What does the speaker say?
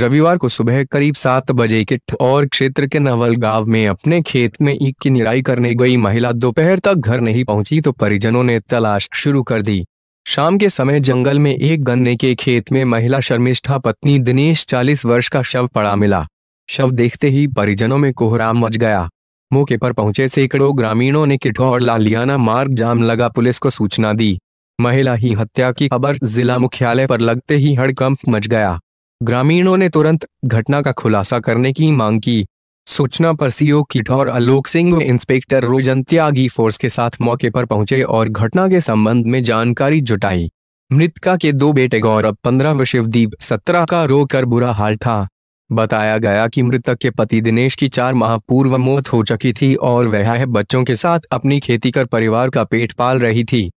रविवार को सुबह करीब सात बजे किट और क्षेत्र के नवल गांव में अपने खेत में ईख की निराई करने गई महिला दोपहर तक घर नहीं पहुंची तो परिजनों ने तलाश शुरू कर दी शाम के समय जंगल में एक गन्ने के खेत में महिला शर्मिष्ठा पत्नी दिनेश 40 वर्ष का शव पड़ा मिला शव देखते ही परिजनों में कोहराम मच गया मौके पर पहुंचे सैकड़ों ग्रामीणों ने किठो और लालियाना मार्ग जाम लगा पुलिस को सूचना दी महिला ही हत्या की खबर जिला मुख्यालय पर लगते ही हड़कंप मच गया ग्रामीणों ने तुरंत घटना का खुलासा करने की मांग की सूचना पर सीओ किट और आलोक सिंह व इंस्पेक्टर रोजन त्यागी फोर्स के साथ मौके पर पहुंचे और घटना के संबंध में जानकारी जुटाई मृतका के दो बेटे गौरव पंद्रह व शिवदीप सत्रह का रोकर बुरा हाल था बताया गया कि मृतक के पति दिनेश की चार माह पूर्व मौत हो चुकी थी और वह बच्चों के साथ अपनी खेती कर परिवार का पेट पाल रही थी